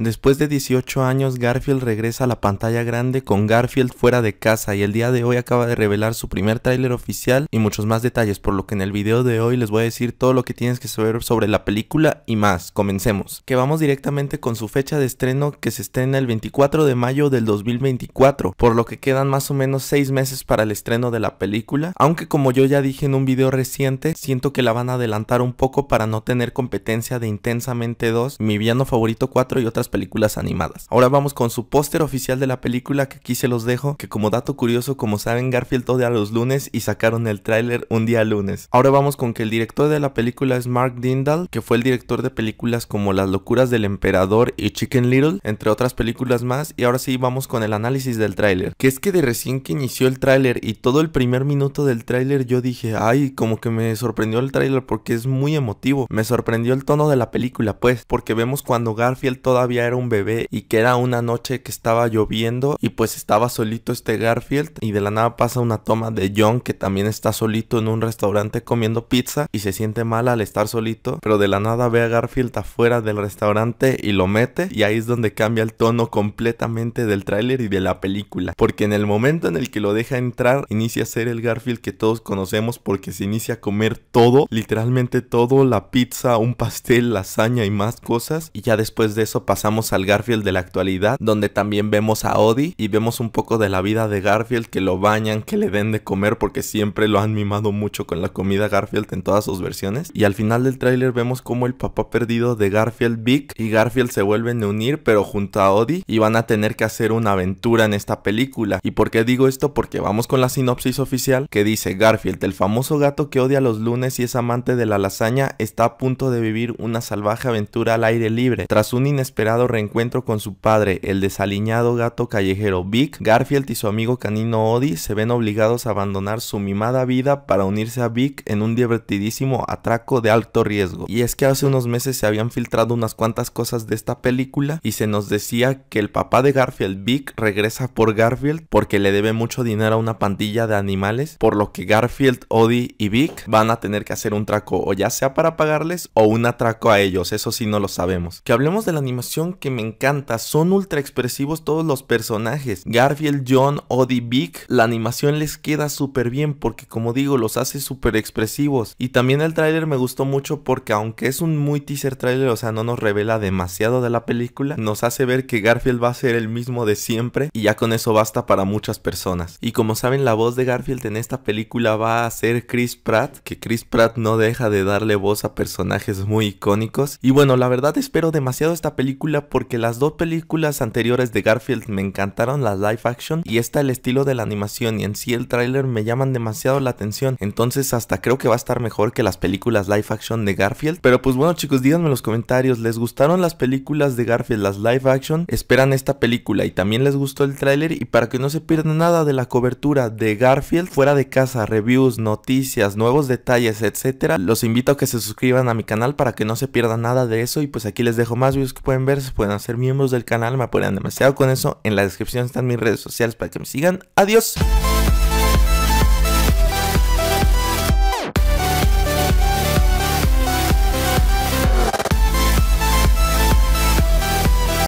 Después de 18 años, Garfield regresa a la pantalla grande con Garfield fuera de casa y el día de hoy acaba de revelar su primer tráiler oficial y muchos más detalles, por lo que en el video de hoy les voy a decir todo lo que tienes que saber sobre la película y más. Comencemos. Que vamos directamente con su fecha de estreno que se estrena el 24 de mayo del 2024, por lo que quedan más o menos 6 meses para el estreno de la película, aunque como yo ya dije en un video reciente, siento que la van a adelantar un poco para no tener competencia de Intensamente 2, Mi Villano Favorito 4 y otras películas animadas. Ahora vamos con su póster oficial de la película que aquí se los dejo, que como dato curioso, como saben, Garfield odia los lunes y sacaron el tráiler un día lunes. Ahora vamos con que el director de la película es Mark Dindal, que fue el director de películas como Las locuras del emperador y Chicken Little, entre otras películas más, y ahora sí vamos con el análisis del tráiler. Que es que de recién que inició el tráiler y todo el primer minuto del tráiler yo dije, ay, como que me sorprendió el tráiler porque es muy emotivo. Me sorprendió el tono de la película, pues, porque vemos cuando Garfield todavía era un bebé y que era una noche que estaba lloviendo y pues estaba solito este Garfield y de la nada pasa una toma de John que también está solito en un restaurante comiendo pizza y se siente mal al estar solito, pero de la nada ve a Garfield afuera del restaurante y lo mete y ahí es donde cambia el tono completamente del tráiler y de la película, porque en el momento en el que lo deja entrar inicia a ser el Garfield que todos conocemos porque se inicia a comer todo, literalmente todo, la pizza, un pastel, lasaña y más cosas y ya después de eso pasa al Garfield de la actualidad, donde también vemos a Odie y vemos un poco de la vida de Garfield, que lo bañan, que le den de comer, porque siempre lo han mimado mucho con la comida Garfield en todas sus versiones. Y al final del tráiler vemos como el papá perdido de Garfield, Vic y Garfield se vuelven a unir, pero junto a Odie, y van a tener que hacer una aventura en esta película. ¿Y por qué digo esto? Porque vamos con la sinopsis oficial que dice Garfield, el famoso gato que odia los lunes y es amante de la lasaña, está a punto de vivir una salvaje aventura al aire libre. Tras un inesperado reencuentro con su padre, el desaliñado gato callejero Vic, Garfield y su amigo canino Odie se ven obligados a abandonar su mimada vida para unirse a Vic en un divertidísimo atraco de alto riesgo. Y es que hace unos meses se habían filtrado unas cuantas cosas de esta película y se nos decía que el papá de Garfield, Vic, regresa por Garfield porque le debe mucho dinero a una pandilla de animales, por lo que Garfield, Odie y Vic van a tener que hacer un traco o ya sea para pagarles o un atraco a ellos, eso sí no lo sabemos. Que hablemos de la animación que me encanta, son ultra expresivos todos los personajes. Garfield, John, Odie, Vic, la animación les queda súper bien porque como digo, los hace súper expresivos. Y también el tráiler me gustó mucho porque aunque es un muy teaser trailer, o sea, no nos revela demasiado de la película, nos hace ver que Garfield va a ser el mismo de siempre y ya con eso basta para muchas personas. Y como saben, la voz de Garfield en esta película va a ser Chris Pratt, que Chris Pratt no deja de darle voz a personajes muy icónicos. Y bueno, la verdad espero demasiado esta película porque las dos películas anteriores de Garfield me encantaron las live action y está el estilo de la animación y en sí el tráiler me llaman demasiado la atención. Entonces hasta creo que va a estar mejor que las películas live action de Garfield. Pero pues bueno chicos, díganme en los comentarios, ¿les gustaron las películas de Garfield, las live action? ¿Esperan esta película y también les gustó el tráiler? Y para que no se pierdan nada de la cobertura de Garfield fuera de casa, reviews, noticias, nuevos detalles, etcétera, los invito a que se suscriban a mi canal para que no se pierdan nada de eso y pues aquí les dejo más videos que pueden ver se pueden ser miembros del canal, me apoyan demasiado con eso. En la descripción están mis redes sociales para que me sigan. Adiós.